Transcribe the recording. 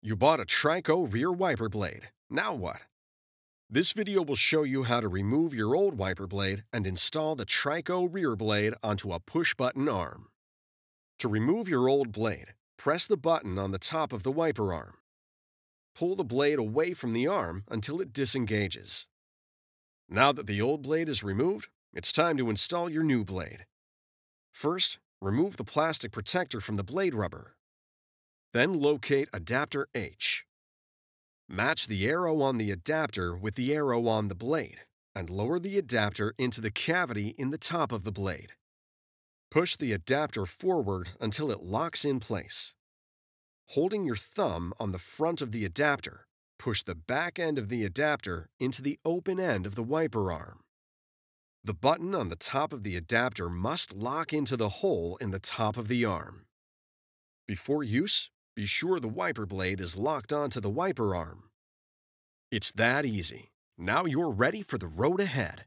You bought a Trico rear wiper blade. Now what? This video will show you how to remove your old wiper blade and install the Trico rear blade onto a push-button arm. To remove your old blade, press the button on the top of the wiper arm. Pull the blade away from the arm until it disengages. Now that the old blade is removed, it's time to install your new blade. First, remove the plastic protector from the blade rubber then locate adapter H. Match the arrow on the adapter with the arrow on the blade, and lower the adapter into the cavity in the top of the blade. Push the adapter forward until it locks in place. Holding your thumb on the front of the adapter, push the back end of the adapter into the open end of the wiper arm. The button on the top of the adapter must lock into the hole in the top of the arm. Before use, be sure the wiper blade is locked onto the wiper arm. It's that easy. Now you're ready for the road ahead.